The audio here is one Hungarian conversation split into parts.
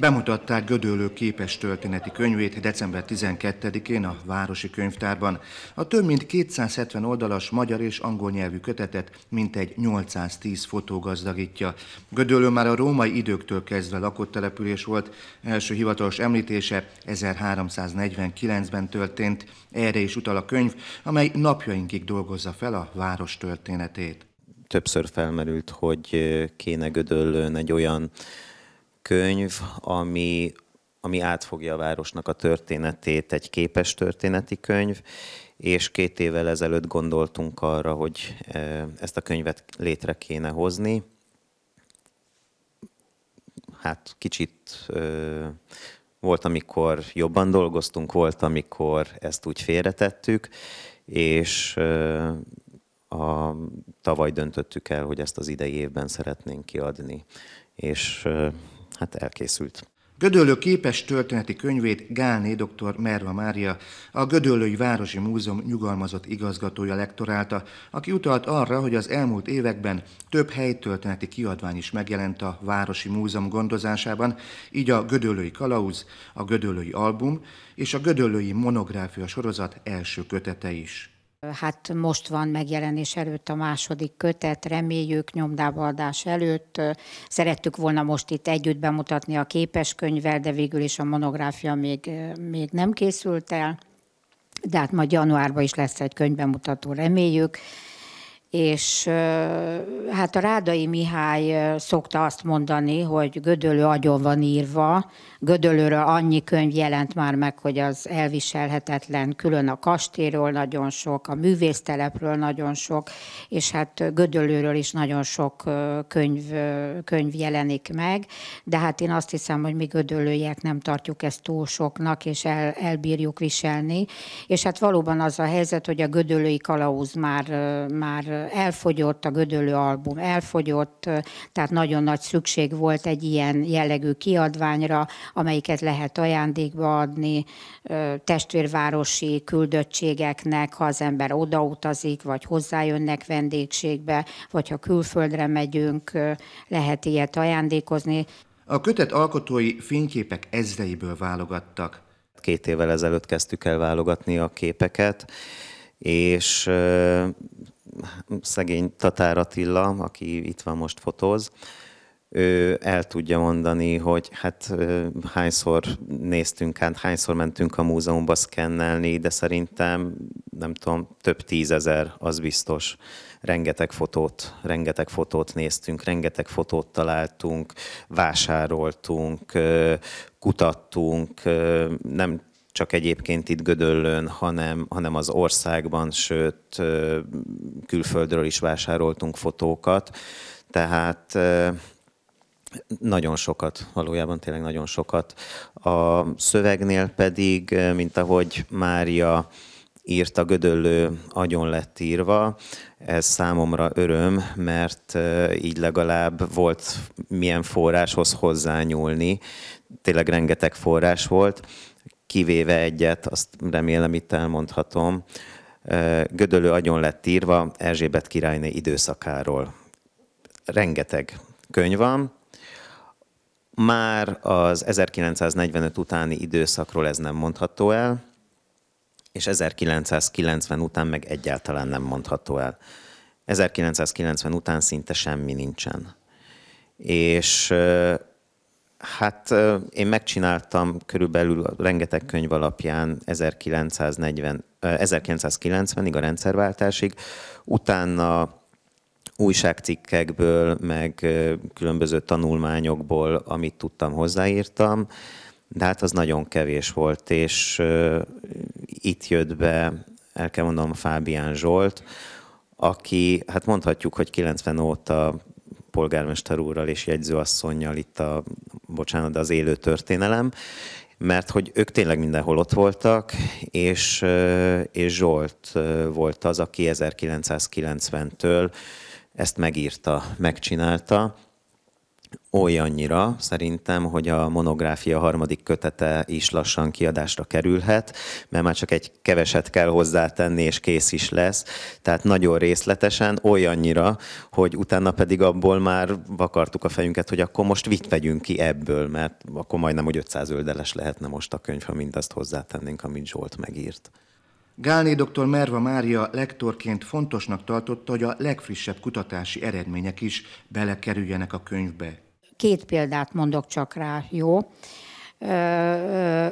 Bemutatták Gödöllő képes történeti könyvét december 12-én a Városi Könyvtárban. A több mint 270 oldalas magyar és angol nyelvű kötetet mintegy 810 fotó gazdagítja. Gödöllő már a római időktől kezdve lakott település volt, első hivatalos említése 1349-ben történt, erre is utal a könyv, amely napjainkig dolgozza fel a város történetét többször felmerült, hogy kéne Gödöllőn egy olyan könyv, ami, ami átfogja a városnak a történetét, egy képes történeti könyv, és két évvel ezelőtt gondoltunk arra, hogy ezt a könyvet létre kéne hozni. Hát kicsit volt, amikor jobban dolgoztunk, volt, amikor ezt úgy félretettük, és a, tavaly döntöttük el, hogy ezt az idei évben szeretnénk kiadni, és hát elkészült. Gödöllő képes történeti könyvét Gálné dr. Merva Mária, a Gödöllői Városi Múzeum nyugalmazott igazgatója lektorálta, aki utalt arra, hogy az elmúlt években több helytörténeti kiadvány is megjelent a Városi Múzeum gondozásában, így a Gödöllői Kalauz, a Gödöllői Album és a Gödöllői Monográfia sorozat első kötete is. Hát most van megjelenés előtt a második kötet, reméljük nyomdába adás előtt. Szerettük volna most itt együtt bemutatni a képes könyvvel, de végül is a monográfia még, még nem készült el. De hát majd januárban is lesz egy könyvbemutató, reméljük és hát a Rádai Mihály szokta azt mondani, hogy Gödölő agyon van írva, Gödölőről annyi könyv jelent már meg, hogy az elviselhetetlen, külön a kastélyról nagyon sok, a művésztelepről nagyon sok, és hát Gödölőről is nagyon sok könyv, könyv jelenik meg, de hát én azt hiszem, hogy mi gödölőiek nem tartjuk ezt túl soknak, és el, elbírjuk viselni, és hát valóban az a helyzet, hogy a gödölői kalauz már, már elfogyott a Gödölő album, elfogyott, tehát nagyon nagy szükség volt egy ilyen jellegű kiadványra, amelyiket lehet ajándékba adni testvérvárosi küldöttségeknek, ha az ember odautazik, vagy hozzájönnek vendégségbe, vagy ha külföldre megyünk, lehet ilyet ajándékozni. A kötet alkotói fényképek ezreiből válogattak. Két évvel ezelőtt kezdtük el válogatni a képeket, és szegény Tatár Attila, aki itt van most fotóz, ő el tudja mondani, hogy hát hányszor néztünk át, hányszor mentünk a múzeumba szkennelni, de szerintem nem tudom, több tízezer, az biztos. Rengeteg fotót, rengeteg fotót néztünk, rengeteg fotót találtunk, vásároltunk, kutattunk, nem csak egyébként itt Gödöllön, hanem, hanem az országban, sőt külföldről is vásároltunk fotókat. Tehát nagyon sokat, valójában tényleg nagyon sokat. A szövegnél pedig, mint ahogy Mária írta, Gödöllő agyon lett írva, ez számomra öröm, mert így legalább volt milyen forráshoz hozzányúlni, tényleg rengeteg forrás volt, kivéve egyet, azt remélem itt elmondhatom. Gödölő agyon lett írva Erzsébet királyné időszakáról. Rengeteg könyv van. Már az 1945 utáni időszakról ez nem mondható el, és 1990 után meg egyáltalán nem mondható el. 1990 után szinte semmi nincsen. És Hát én megcsináltam körülbelül rengeteg könyv alapján 1940, 1990-ig a rendszerváltásig, utána újságcikkekből, meg különböző tanulmányokból, amit tudtam, hozzáírtam, de hát az nagyon kevés volt, és itt jött be, el kell mondanom, Fábián Zsolt, aki, hát mondhatjuk, hogy 90 óta polgármester úrral és jegyzőasszonynal itt a, bocsánat, de az élő történelem, mert hogy ők tényleg mindenhol ott voltak, és, és Zsolt volt az, aki 1990-től ezt megírta, megcsinálta olyannyira szerintem, hogy a monográfia harmadik kötete is lassan kiadásra kerülhet, mert már csak egy keveset kell hozzátenni, és kész is lesz. Tehát nagyon részletesen, olyannyira, hogy utána pedig abból már vakartuk a fejünket, hogy akkor most mit vegyünk ki ebből, mert akkor majdnem, hogy 500 öldeles lehetne most a könyv, ha mindazt hozzátennénk, amit Zsolt megírt. Gálné dr. Merva Mária lektorként fontosnak tartotta, hogy a legfrissebb kutatási eredmények is belekerüljenek a könyvbe. Két példát mondok csak rá, jó?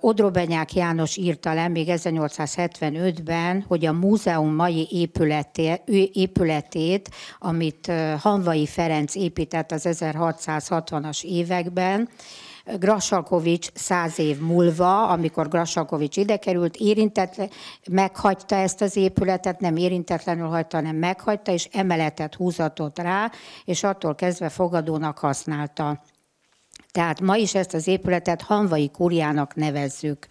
Odrobenyák János írta le még 1875-ben, hogy a múzeum mai épületé, épületét, amit Hanvai Ferenc épített az 1660-as években, Grasalkovics száz év múlva, amikor Grasalkovics ide került, érintetlen, meghagyta ezt az épületet, nem érintetlenül hagyta, hanem meghagyta, és emeletet húzatott rá, és attól kezdve fogadónak használta. Tehát ma is ezt az épületet Hanvai Kuriának nevezzük.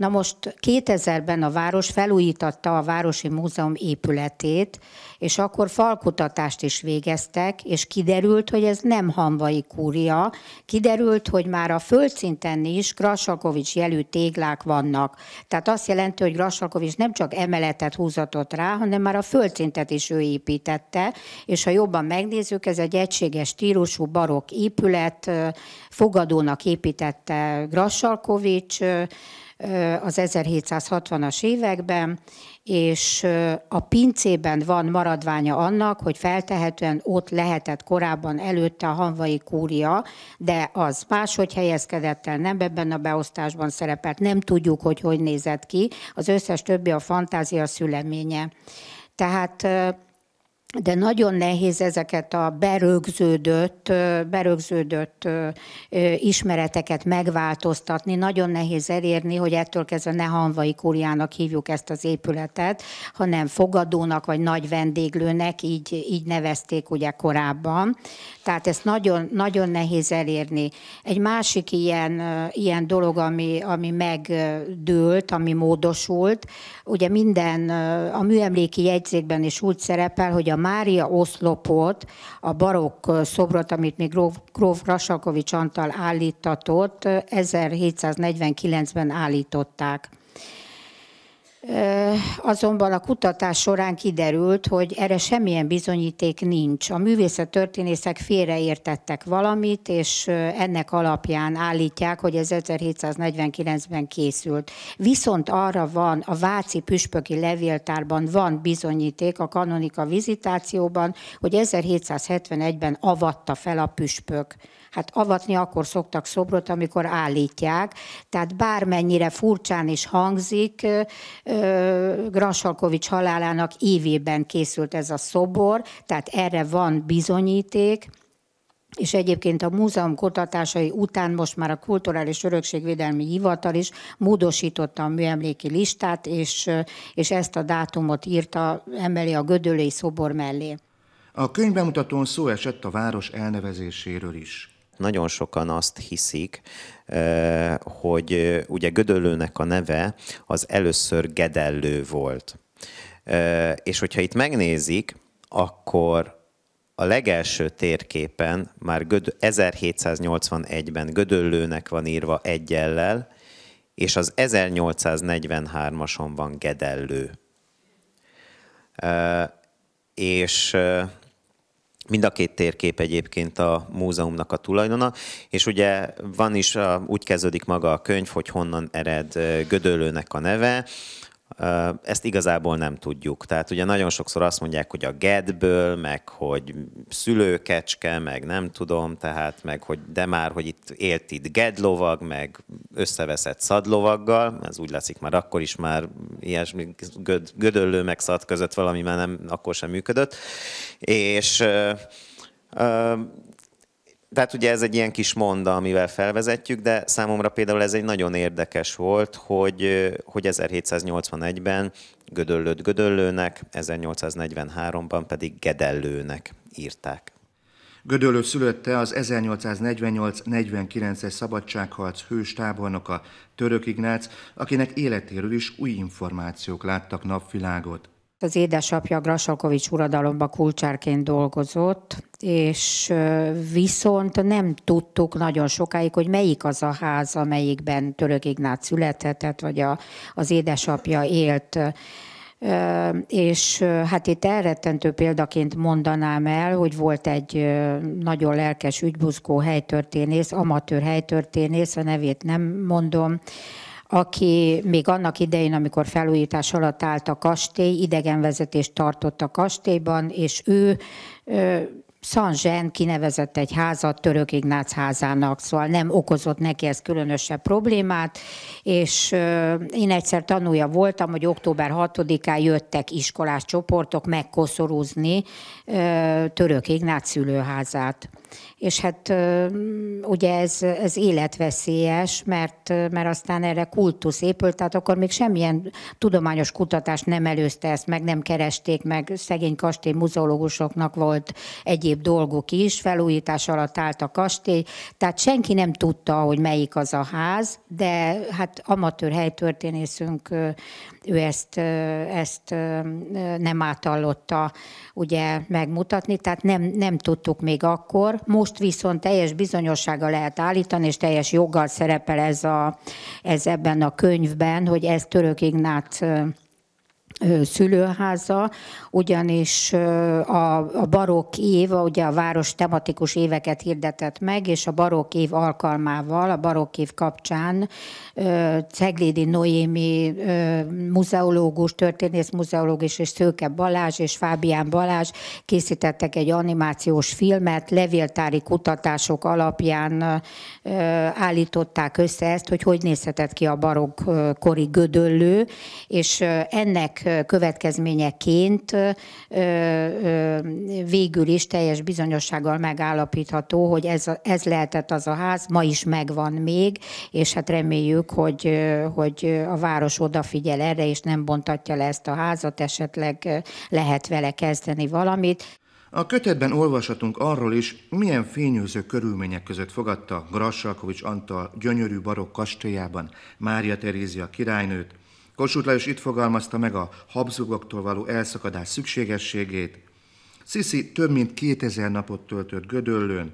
Na most 2000-ben a város felújítatta a Városi Múzeum épületét, és akkor falkutatást is végeztek, és kiderült, hogy ez nem hamvai kúria, kiderült, hogy már a földszinten is Grasalkovics jelű téglák vannak. Tehát azt jelenti, hogy Grasalkovics nem csak emeletet húzatott rá, hanem már a földszintet is ő építette, és ha jobban megnézzük, ez egy egységes stílusú barokk épület, fogadónak építette Grasalkovics, az 1760-as években, és a pincében van maradványa annak, hogy feltehetően ott lehetett korábban előtte a hanvai kúria, de az máshogy helyezkedett el, nem ebben a beosztásban szerepelt, nem tudjuk, hogy hogy nézett ki, az összes többi a fantázia szüleménye. Tehát de nagyon nehéz ezeket a berögződött, berögződött ismereteket megváltoztatni, nagyon nehéz elérni, hogy ettől kezdve ne Hanvai Kúriának hívjuk ezt az épületet, hanem fogadónak vagy nagy vendéglőnek, így, így nevezték ugye korábban. Tehát ezt nagyon, nagyon nehéz elérni. Egy másik ilyen, ilyen dolog, ami, ami megdőlt, ami módosult, ugye minden a műemléki jegyzékben is úgy szerepel, hogy a Mária oszlopot, a barokk szobrot, amit még Gróf, Gróf Rasakovics Antal állítatott, 1749-ben állították. Azonban a kutatás során kiderült, hogy erre semmilyen bizonyíték nincs. A művészettörténészek félreértettek valamit, és ennek alapján állítják, hogy ez 1749-ben készült. Viszont arra van, a Váci püspöki levéltárban van bizonyíték a kanonika vizitációban, hogy 1771-ben avatta fel a püspök. Hát avatni akkor szoktak szobrot, amikor állítják, tehát bármennyire furcsán is hangzik, Grasalkovics halálának évében készült ez a szobor, tehát erre van bizonyíték, és egyébként a múzeum kutatásai után most már a Kulturális Örökségvédelmi Hivatal is módosította a műemléki listát, és, és ezt a dátumot írta, emeli a Gödöllői szobor mellé. A könyvbemutatón szó esett a város elnevezéséről is nagyon sokan azt hiszik, hogy ugye Gödöllőnek a neve az először Gedellő volt. És hogyha itt megnézik, akkor a legelső térképen már 1781-ben Gödöllőnek van írva egyellel, és az 1843-ason van Gedellő. És Mind a két térkép egyébként a múzeumnak a tulajdona, és ugye van is, úgy kezdődik maga a könyv, hogy honnan ered Gödöllőnek a neve, ezt igazából nem tudjuk. Tehát ugye nagyon sokszor azt mondják, hogy a gedből, meg hogy szülőkecske, meg nem tudom, tehát meg hogy de már, hogy itt élt itt gedlovag, meg összeveszett szadlovaggal, ez úgy látszik már akkor is már ilyesmi göd, gödöllő meg szad között valami már nem akkor sem működött. És ö, ö, tehát ugye ez egy ilyen kis monda, amivel felvezetjük, de számomra például ez egy nagyon érdekes volt, hogy, hogy 1781-ben Gödöllőt Gödöllőnek, 1843-ban pedig Gedellőnek írták. Gödöllő szülötte az 1848-49-es szabadságharc hős tábornoka, Török Ignác, akinek életéről is új információk láttak napvilágot. Az édesapja Grasalkovics uradalomba kulcsárként dolgozott, és viszont nem tudtuk nagyon sokáig, hogy melyik az a ház, amelyikben Török Ignác születhetett, vagy a, az édesapja élt. És hát itt elrettentő példaként mondanám el, hogy volt egy nagyon lelkes ügybuzgó helytörténész, amatőr helytörténész, a nevét nem mondom, aki még annak idején, amikor felújítás alatt állt a kastély, idegenvezetést tartott a kastélyban, és ő Szanzsán kinevezett egy házat Török Ignác házának, szóval nem okozott neki ez különösebb problémát, és én egyszer tanulja voltam, hogy október 6-án jöttek iskolás csoportok megkoszorúzni Török Ignác szülőházát. És hát ugye ez, ez életveszélyes, mert, mert aztán erre kultusz épült, tehát akkor még semmilyen tudományos kutatás nem előzte ezt, meg nem keresték, meg szegény kastély muzeológusoknak volt egy egyéb dolgok is, felújítás alatt állt a kastély, tehát senki nem tudta, hogy melyik az a ház, de hát amatőr helytörténészünk ő ezt, ezt nem átallotta ugye megmutatni, tehát nem, nem tudtuk még akkor. Most viszont teljes bizonyossága lehet állítani, és teljes joggal szerepel ez, a, ez ebben a könyvben, hogy ez Török Ignác szülőháza, ugyanis a, barok barokk év, ugye a város tematikus éveket hirdetett meg, és a barokk év alkalmával, a barokk év kapcsán Ceglédi Noémi muzeológus, történész muzeológus és Szőke Balázs és Fábián Balázs készítettek egy animációs filmet, levéltári kutatások alapján állították össze ezt, hogy hogy nézhetett ki a barokk kori gödöllő, és ennek következményeként végül is teljes bizonyossággal megállapítható, hogy ez, ez lehetett az a ház, ma is megvan még, és hát reméljük, hogy, hogy a város odafigyel erre, és nem bontatja le ezt a házat, esetleg lehet vele kezdeni valamit. A kötetben olvashatunk arról is, milyen fényőző körülmények között fogadta Grassalkovics Antal gyönyörű barokk kastélyában Mária Terézia királynőt, Kossuth Lajos itt fogalmazta meg a Habsburgoktól való elszakadás szükségességét. Sziszi több mint 2000 napot töltött Gödöllőn,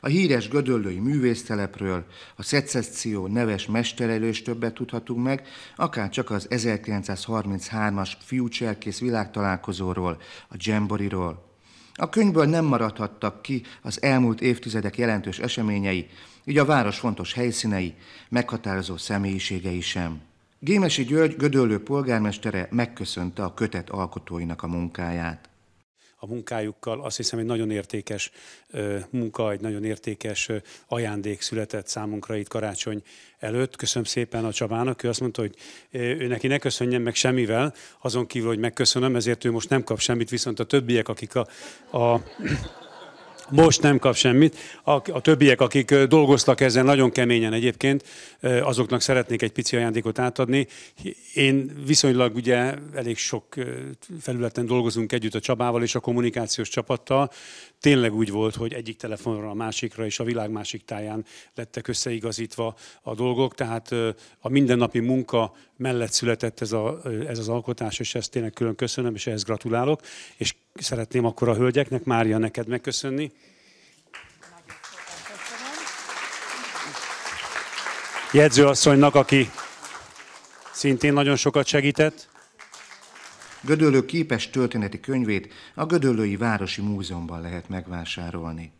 a híres gödöllői művésztelepről, a szecesszió neves mesterelő is többet tudhatunk meg, akár csak az 1933-as Futurekész világtalálkozóról, a Jamboriról. A könyvből nem maradhattak ki az elmúlt évtizedek jelentős eseményei, így a város fontos helyszínei, meghatározó személyiségei sem. Gémesi György Gödöllő polgármestere megköszönte a kötet alkotóinak a munkáját. A munkájukkal azt hiszem, egy nagyon értékes munka, egy nagyon értékes ajándék született számunkra itt karácsony előtt. Köszönöm szépen a Csabának, ő azt mondta, hogy ő neki ne köszönjen meg semmivel, azon kívül, hogy megköszönöm, ezért ő most nem kap semmit, viszont a többiek, akik a, a most nem kap semmit. A, a többiek, akik dolgoztak ezen nagyon keményen egyébként, azoknak szeretnék egy pici ajándékot átadni. Én viszonylag ugye elég sok felületen dolgozunk együtt a Csabával és a kommunikációs csapattal. Tényleg úgy volt, hogy egyik telefonra a másikra és a világ másik táján lettek összeigazítva a dolgok, tehát a mindennapi munka mellett született ez, a, ez az alkotás, és ezt tényleg külön köszönöm, és ehhez gratulálok, és szeretném akkor a hölgyeknek, Mária, neked megköszönni. Jegyzőasszonynak, aki szintén nagyon sokat segített. Gödöllő képes történeti könyvét a Gödöllői Városi Múzeumban lehet megvásárolni.